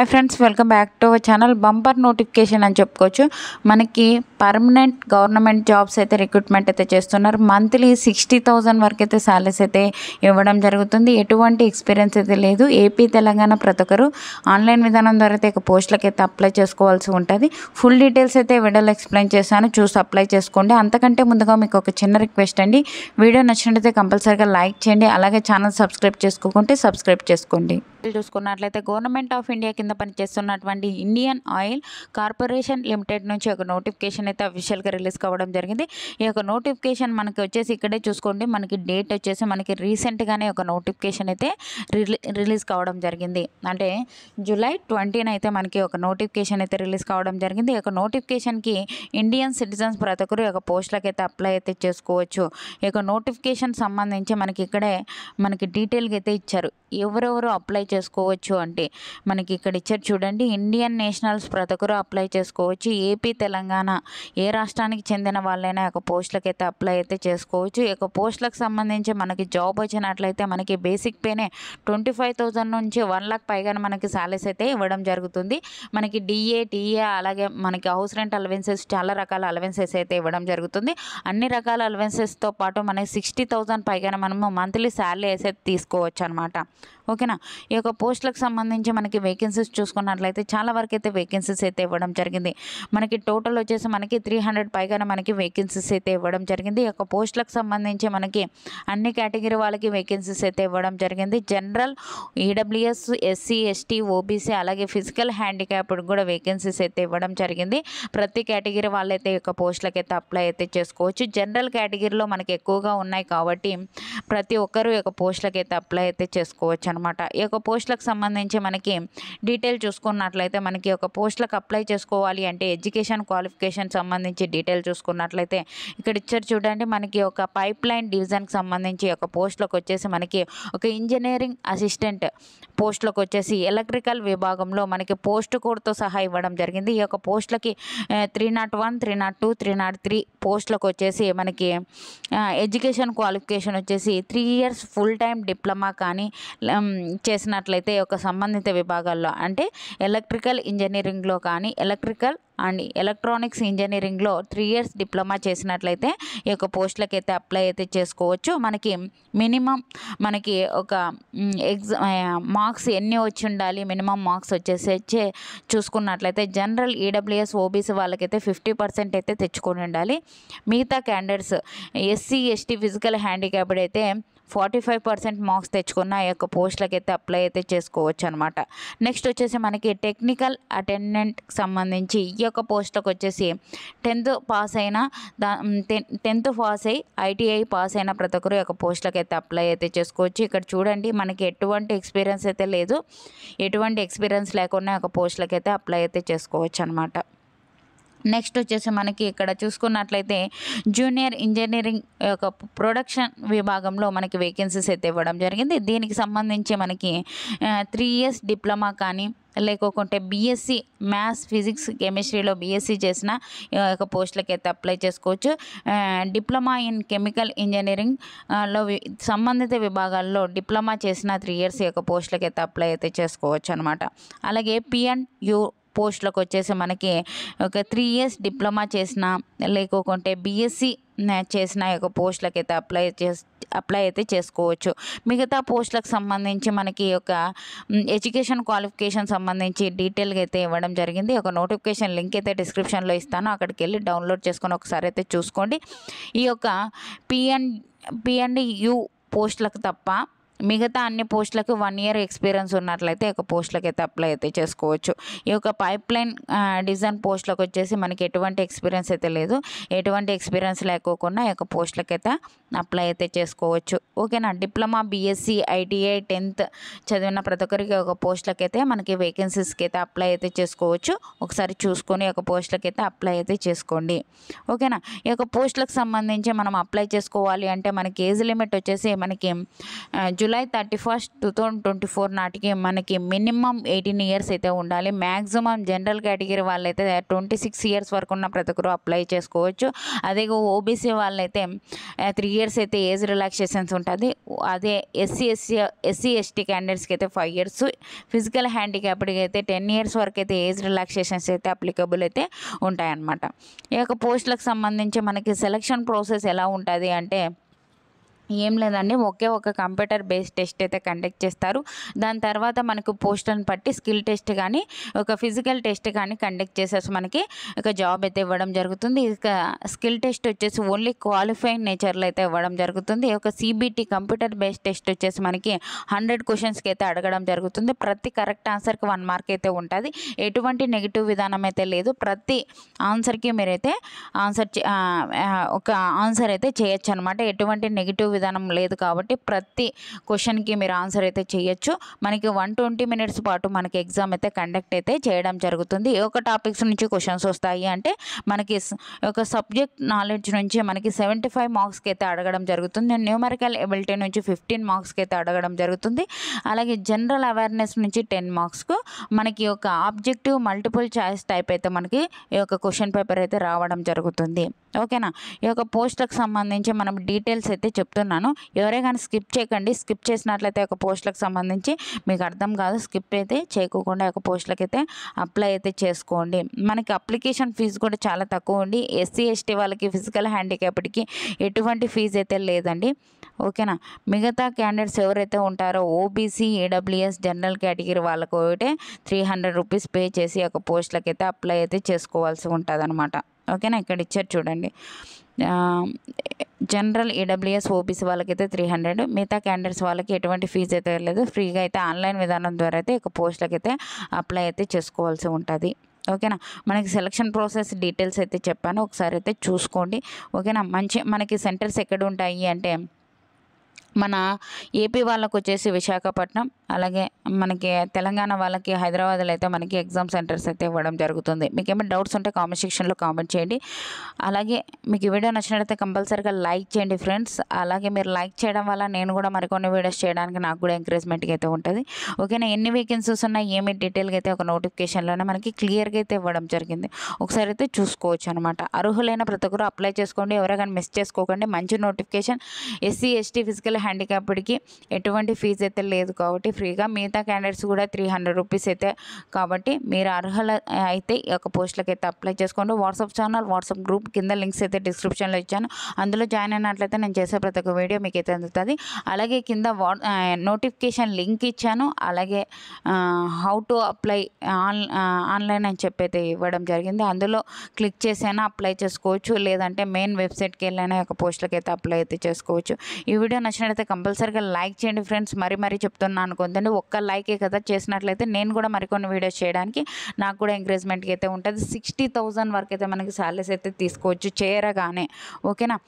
hi friends welcome back to our channel bumper notification అని చెప్పుకోవచ్చు మనకి పర్మనెంట్ గవర్నమెంట్ జాబ్స్ అయితే రిక్రూట్మెంట్ అయితే చేస్తున్నారు మంత్లీ సిక్స్టీ థౌజండ్ వరకు అయితే సాలరీస్ అయితే ఇవ్వడం జరుగుతుంది ఎటువంటి ఎక్స్పీరియన్స్ అయితే లేదు ఏపీ తెలంగాణ ప్రతి ఒక్కరు ఆన్లైన్ విధానం ద్వారా అయితే పోస్టులకు అయితే అప్లై చేసుకోవాల్సి ఉంటుంది ఫుల్ డీటెయిల్స్ అయితే వీడియోలో ఎక్స్ప్లెయిన్ చేశాను చూసి అప్లై చేసుకోండి అంతకంటే ముందుగా మీకు ఒక చిన్న రిక్వెస్ట్ అండి వీడియో నచ్చినట్టయితే కంపల్సరీగా లైక్ చేయండి అలాగే ఛానల్ సబ్స్క్రైబ్ చేసుకోకుంటే సబ్స్క్రైబ్ చేసుకోండి చూసుకున్నట్లయితే గవర్నమెంట్ ఆఫ్ ఇండియా కింద పనిచేస్తున్నటువంటి ఇండియన్ ఆయిల్ కార్పొరేషన్ లిమిటెడ్ నుంచి ఒక నోటిఫికేషన్ అయితే అఫీషియల్గా రిలీజ్ కావడం జరిగింది ఈ యొక్క నోటిఫికేషన్ మనకి వచ్చేసి ఇక్కడే చూసుకోండి మనకి డేట్ వచ్చేసి మనకి రీసెంట్గానే ఒక నోటిఫికేషన్ అయితే రిలీజ్ కావడం జరిగింది అంటే జూలై ట్వంటీన్ అయితే మనకి ఒక నోటిఫికేషన్ అయితే రిలీజ్ కావడం జరిగింది ఈ యొక్క నోటిఫికేషన్కి ఇండియన్ సిటిజన్స్ ప్రతి ఒక్కరు ఒక పోస్టులకు అయితే అప్లై అయితే చేసుకోవచ్చు ఈ యొక్క నోటిఫికేషన్ సంబంధించి మనకి ఇక్కడే మనకి డీటెయిల్గా అయితే ఇచ్చారు ఎవరెవరు అప్లై చేసుకోవచ్చు అంటే మనకి ఇక్కడ ఇచ్చారు చూడండి ఇండియన్ నేషనల్స్ ప్రతకరు అప్లై చేసుకోవచ్చు ఏపీ తెలంగాణ ఏ రాష్ట్రానికి చెందిన వాళ్ళైనా ఒక పోస్టులకైతే అప్లై అయితే చేసుకోవచ్చు ఈ యొక్క పోస్టులకు సంబంధించి మనకి జాబ్ వచ్చినట్లయితే మనకి బేసిక్ పేనే ట్వంటీ ఫైవ్ థౌజండ్ నుంచి వన్ లాక్ పైగా మనకి శాలరీస్ అయితే ఇవ్వడం జరుగుతుంది మనకి డిఏ టీఏ అలాగే మనకి హౌస్ రెంట్ అలవెన్సెస్ చాలా రకాల అలవెన్సెస్ అయితే ఇవ్వడం జరుగుతుంది అన్ని రకాల అలవెన్సెస్తో పాటు మనకి సిక్స్టీ థౌజండ్ పైగా మనము మంత్లీ శాలరీ అయితే తీసుకోవచ్చు అనమాట ఓకేనా ఈ యొక్క పోస్టులకు సంబంధించి మనకి వేకెన్సీస్ చూసుకున్నట్లయితే చాలా వరకు అయితే వేకెన్సీస్ అయితే ఇవ్వడం జరిగింది మనకి టోటల్ వచ్చేసి మనకి త్రీ హండ్రెడ్ పైగా మనకి వేకెన్సీస్ అయితే ఇవ్వడం జరిగింది ఈ పోస్టులకు సంబంధించి మనకి అన్ని కేటగిరీ వాళ్ళకి వేకెన్సీస్ అయితే ఇవ్వడం జరిగింది general EWS SC ST OBC అలాగే ఫిజికల్ హ్యాండిక్యాప్డ్ కూడా వేకెన్సీస్ అయితే ఇవ్వడం జరిగింది ప్రతి కేటగిరీ వాళ్ళైతే యొక్క పోస్టులకైతే అప్లై అయితే చేసుకోవచ్చు జనరల్ కేటగిరీలో మనకి ఎక్కువగా ఉన్నాయి కాబట్టి ప్రతి ఒక్కరూ యొక్క పోస్టులకైతే అప్లై అయితే చేసుకోవచ్చు అనమాట ఈ యొక్క పోస్టులకు సంబంధించి మనకి డీటెయిల్ చూసుకున్నట్లయితే మనకి ఒక పోస్టులకు అప్లై చేసుకోవాలి అంటే ఎడ్యుకేషన్ క్వాలిఫికేషన్ సంబంధించి డీటెయిల్ చూసుకున్నట్లయితే ఇక్కడ ఇచ్చారు చూడండి మనకి ఒక పైప్ లైన్ డివిజన్కి సంబంధించి ఒక పోస్టులకు వచ్చేసి మనకి ఒక ఇంజనీరింగ్ అసిస్టెంట్ పోస్టులకు వచ్చేసి ఎలక్ట్రికల్ విభాగంలో మనకి పోస్ట్ కోడ్తో సహా ఇవ్వడం జరిగింది ఈ యొక్క పోస్టులకి three nought one three nought two three nought three పోస్టులకు వచ్చేసి మనకి ఎడ్యుకేషన్ క్వాలిఫికేషన్ వచ్చేసి three years full time diploma కానీ చేసినట్లయితే ఒక సంబంధిత విభాగాల్లో అంటే ఎలక్ట్రికల్ ఇంజనీరింగ్లో కానీ ఎలక్ట్రికల్ అండ్ ఎలక్ట్రానిక్స్ ఇంజనీరింగ్లో త్రీ ఇయర్స్ డిప్లొమా చేసినట్లయితే ఈ యొక్క పోస్టులకు అయితే అప్లై అయితే చేసుకోవచ్చు మనకి మినిమం మనకి ఒక ఎగ్జా మార్క్స్ ఎన్ని వచ్చి ఉండాలి మినిమం మార్క్స్ వచ్చేసే చూసుకున్నట్లయితే జనరల్ ఈడబ్ల్యూఎస్ ఓబీసీ వాళ్ళకైతే ఫిఫ్టీ పర్సెంట్ అయితే తెచ్చుకొని ఉండాలి మిగతా candidates SC ST physical handicapped అయితే ఫార్టీ ఫైవ్ పర్సెంట్ మార్క్స్ తెచ్చుకున్న ఆ యొక్క పోస్టులకి అయితే అప్లై అయితే చేసుకోవచ్చు అనమాట నెక్స్ట్ వచ్చేసి మనకి టెక్నికల్ అటెండెంట్కి సంబంధించి ఈ యొక్క పోస్టులకు వచ్చేసి టెన్త్ పాస్ అయిన దా టెన్త్ పాస్ అయ్యి ఐటీఐ పాస్ అయిన ప్రతి ఒక్కరు యొక్క పోస్టులకు అయితే అప్లై అయితే చేసుకోవచ్చు ఇక్కడ చూడండి మనకి ఎటువంటి ఎక్స్పీరియన్స్ అయితే లేదు ఎటువంటి ఎక్స్పీరియన్స్ లేకుండా ఒక పోస్టులకు అయితే అప్లై అయితే చేసుకోవచ్చు అనమాట నెక్స్ట్ వచ్చేసి మనకి ఇక్కడ చూసుకున్నట్లయితే జూనియర్ ఇంజనీరింగ్ యొక్క ప్రొడక్షన్ విభాగంలో మనకి వేకెన్సీస్ అయితే ఇవ్వడం జరిగింది దీనికి సంబంధించి మనకి త్రీ ఇయర్స్ డిప్లొమా కానీ లేకోకుంటే బీఎస్సీ మ్యాథ్స్ ఫిజిక్స్ కెమిస్ట్రీలో బీఎస్సీ చేసిన యొక్క పోస్టులకి అయితే అప్లై చేసుకోవచ్చు డిప్లొమా ఇన్ కెమికల్ ఇంజనీరింగ్ లో సంబంధిత విభాగాల్లో డిప్లొమా చేసిన త్రీ ఇయర్స్ యొక్క పోస్టులకి అయితే అప్లై అయితే చేసుకోవచ్చు అనమాట అలాగే పిఎన్ యూ పోస్టులకు వచ్చేసి మనకి ఒక త్రీ ఇయర్స్ డిప్లొమా చేసిన లేకుంటే బీఎస్సీ చేసిన యొక్క పోస్టులకు అయితే అప్లై చేసి అప్లై అయితే చేసుకోవచ్చు మిగతా పోస్టులకు సంబంధించి మనకి ఒక ఎడ్యుకేషన్ క్వాలిఫికేషన్ సంబంధించి డీటెయిల్గా అయితే ఇవ్వడం జరిగింది ఒక నోటిఫికేషన్ లింక్ అయితే డిస్క్రిప్షన్లో ఇస్తాను అక్కడికి వెళ్ళి డౌన్లోడ్ చేసుకొని ఒకసారి అయితే చూసుకోండి ఈ యొక్క పిఎన్ పిఎండి యూ పోస్టులకు తప్ప మిగతా అన్ని పోస్టులకు వన్ ఇయర్ ఎక్స్పీరియన్స్ ఉన్నట్లయితే ఒక పోస్టులకు అయితే అప్లై అయితే చేసుకోవచ్చు ఈ యొక్క పైప్ లైన్ డిజైన్ పోస్టులకు వచ్చేసి మనకి ఎటువంటి ఎక్స్పీరియన్స్ అయితే లేదు ఎటువంటి ఎక్స్పీరియన్స్ లేకోకుండా ఈ యొక్క పోస్టులకు అయితే అప్లై అయితే చేసుకోవచ్చు ఓకేనా డిప్లొమా బీఎస్సీ ఐటీఐ టెన్త్ చదివిన ప్రతి ఒక్కరికి ఒక పోస్టులకు అయితే మనకి వేకెన్సీస్కి అయితే అప్లై అయితే చేసుకోవచ్చు ఒకసారి చూసుకొని ఒక పోస్టులకు అయితే అప్లై అయితే చేసుకోండి ఓకేనా ఈ యొక్క పోస్టులకు సంబంధించి మనం అప్లై చేసుకోవాలి అంటే మనకి ఏజ్ లిమిట్ వచ్చేసి మనకి July July thirty first two thousand twenty four నాటికి మనకి మినిమం ఎయిటీన్ ఇయర్స్ అయితే ఉండాలి మ్యాక్సిమం జనరల్ కేటగిరీ వాళ్ళైతే ట్వంటీ సిక్స్ ఇయర్స్ వరకు ఉన్న ప్రతి ఒక్కరు అప్లై చేసుకోవచ్చు అదే ఓబీసీ వాళ్ళైతే త్రీ ఇయర్స్ అయితే ఏజ్ రిలాక్సేషన్స్ ఉంటుంది అదే ఎస్సీ ఎస్సీ ఎస్సీ ఎస్టీ క్యాండిడేట్స్కి అయితే ఫైవ్ ఇయర్స్ ఫిజికల్ హ్యాండిక్యాప్డ్కి అయితే టెన్ ఇయర్స్ వరకు అయితే ఏజ్ రిలాక్సేషన్స్ అయితే అప్లికబుల్ అయితే ఉంటాయన్నమాట ఈ యొక్క పోస్టులకు సంబంధించి మనకి సెలక్షన్ ప్రాసెస్ ఎలా ఉంటుంది అంటే ఏం లేదండి ఒకే ఒక కంప్యూటర్ బేస్డ్ టెస్ట్ అయితే కండక్ట్ చేస్తారు దాని తర్వాత మనకు పోస్టులను బట్టి స్కిల్ టెస్ట్ కానీ ఒక ఫిజికల్ టెస్ట్ కానీ కండక్ట్ చేసేసి మనకి ఒక జాబ్ అయితే ఇవ్వడం జరుగుతుంది ఇక స్కిల్ టెస్ట్ వచ్చేసి ఓన్లీ క్వాలిఫైడ్ నేచర్లో అయితే ఇవ్వడం జరుగుతుంది ఒక సిబిటి కంప్యూటర్ బేస్డ్ టెస్ట్ వచ్చేసి మనకి హండ్రెడ్ క్వశ్చన్స్కి అయితే అడగడం జరుగుతుంది ప్రతి కరెక్ట్ ఆన్సర్కి వన్ మార్క్ అయితే ఉంటుంది ఎటువంటి నెగిటివ్ విధానం అయితే లేదు ప్రతి ఆన్సర్కి మీరైతే ఆన్సర్ ఒక ఆన్సర్ అయితే చేయొచ్చు అనమాట ఎటువంటి నెగిటివ్ విధానం లేదు కాబట్టి ప్రతి క్వశ్చన్కి మీరు ఆన్సర్ అయితే చేయొచ్చు మనకి వన్ ట్వంటీ మినిట్స్ పాటు మనకి ఎగ్జామ్ అయితే కండక్ట్ అయితే చేయడం జరుగుతుంది ఒక టాపిక్స్ నుంచి క్వశ్చన్స్ వస్తాయి అంటే మనకి ఒక సబ్జెక్ట్ నాలెడ్జ్ నుంచి మనకి సెవెంటీ ఫైవ్ మార్క్స్కి అయితే అడగడం జరుగుతుంది న్యూమరికల్ ఎబిలిటీ నుంచి ఫిఫ్టీన్ మార్క్స్కి అయితే అడగడం జరుగుతుంది అలాగే జనరల్ అవేర్నెస్ నుంచి టెన్ మార్క్స్కు మనకి ఒక ఆబ్జెక్టివ్ మల్టిపుల్ చాయిస్ టైప్ అయితే మనకి ఈ యొక్క క్వశ్చన్ పేపర్ అయితే రావడం జరుగుతుంది ఓకేనా ఈ యొక్క పోస్ట్కి సంబంధించి మనం డీటెయిల్స్ అయితే చెప్తున్నాం చెప్తున్నాను ఎవరే కానీ స్కిప్ చేయకండి స్కిప్ చేసినట్లయితే ఒక పోస్టులకు సంబంధించి మీకు అర్థం కాదు స్కిప్ అయితే చేయకోకుండా ఒక పోస్టులకు అయితే అప్లై అయితే చేసుకోండి మనకి అప్లికేషన్ ఫీజు కూడా చాలా తక్కువ ఉంది ఎస్సీ ఎస్టీ వాళ్ళకి ఫిజికల్ హ్యాండిక్యాప్డ్కి ఎటువంటి ఫీజు అయితే లేదండి ఓకేనా మిగతా క్యాండిడేట్స్ ఎవరైతే ఉంటారో ఓబీసీ ఏడబ్ల్యూఎస్ జనరల్ కేటగిరీ వాళ్ళకు ఒకటే త్రీ హండ్రెడ్ రూపీస్ పే చేసి ఒక పోస్ట్లకైతే అప్లై అయితే చేసుకోవాల్సి ఉంటుంది ఓకేనా ఇక్కడ ఇచ్చారు చూడండి జనరల్ ఈడబ్ల్యూఎస్ ఓబీసీ వాళ్ళకైతే త్రీ హండ్రెడ్ మిగతా క్యాండిడేట్స్ వాళ్ళకి ఎటువంటి ఫీజు అయితే లేదు ఫ్రీగా అయితే ఆన్లైన్ విధానం ద్వారా అయితే ఇక పోస్టులకైతే అప్లై అయితే చేసుకోవాల్సి ఉంటుంది ఓకేనా మనకి సెలక్షన్ ప్రాసెస్ డీటెయిల్స్ అయితే చెప్పాను ఒకసారి అయితే చూసుకోండి ఓకేనా మంచి మనకి సెంటర్స్ ఎక్కడ ఉంటాయి అంటే మన ఏపీ వాళ్ళకు వచ్చేసి విశాఖపట్నం అలాగే మనకి తెలంగాణ వాళ్ళకి హైదరాబాద్లో అయితే మనకి ఎగ్జామ్ సెంటర్స్ అయితే ఇవ్వడం జరుగుతుంది మీకు ఏమైనా డౌట్స్ ఉంటే కామెంట్ సెక్షన్లో కామెంట్ చేయండి అలాగే మీకు వీడియో నచ్చినట్లయితే కంపల్సరీగా లైక్ చేయండి ఫ్రెండ్స్ అలాగే మీరు లైక్ చేయడం వల్ల నేను కూడా మరికొన్ని వీడియోస్ చేయడానికి నాకు కూడా ఎంకరేజ్మెంట్గా అయితే ఉంటుంది ఓకేనా ఎన్ని వేకెన్సీస్ ఉన్నాయి ఏమి డీటెయిల్గా అయితే ఒక నోటిఫికేషన్లోనే మనకి క్లియర్గా అయితే ఇవ్వడం జరిగింది ఒకసారి అయితే చూసుకోవచ్చు అనమాట అర్హులైన ప్రతి ఒక్కరు అప్లై చేసుకోండి ఎవరైనా మిస్ చేసుకోకండి మంచి నోటిఫికేషన్ ఎస్సీ ఎస్టీ ఫిజికల్ హ్యాండిక్యాప్డ్కి ఎటువంటి ఫీజు అయితే లేదు కాబట్టి ఫ్రీగా మిగతా క్యాండిడేట్స్ కూడా త్రీ హండ్రెడ్ రూపీస్ అయితే కాబట్టి మీరు అర్హుల అయితే ఈ యొక్క పోస్టులకు అయితే అప్లై చేసుకోండి వాట్సాప్ ఛానల్ వాట్సాప్ గ్రూప్ కింద లింక్స్ అయితే డిస్క్రిప్షన్లో ఇచ్చాను అందులో జాయిన్ అయినట్లయితే నేను చేసే ప్రతి ఒక్క వీడియో మీకు అయితే అందుతుంది అలాగే కింద నోటిఫికేషన్ లింక్ ఇచ్చాను అలాగే how to apply on online అని చెప్పి అయితే ఇవ్వడం జరిగింది అందులో క్లిక్ చేసైనా అప్లై చేసుకోవచ్చు లేదంటే మెయిన్ వెబ్సైట్కి వెళ్ళైనా యొక్క పోస్టులకి అయితే అప్లై అయితే చేసుకోవచ్చు ఈ వీడియో నచ్చిన నచ్చినట్లయితే కంపల్సరీగా లైక్ చేయండి ఫ్రెండ్స్ మరి మరీ చెప్తున్నాను అనుకుందండి ఒక్క లైకే కదా చేసినట్లయితే నేను కూడా మరికొన్ని వీడియోస్ చేయడానికి నాకు కూడా ఎంకరేజ్మెంట్కి అయితే ఉంటుంది సిక్స్టీ థౌజండ్ వరకు అయితే మనకి శాలరీస్ అయితే తీసుకోవచ్చు చేయరగానే ఓకేనా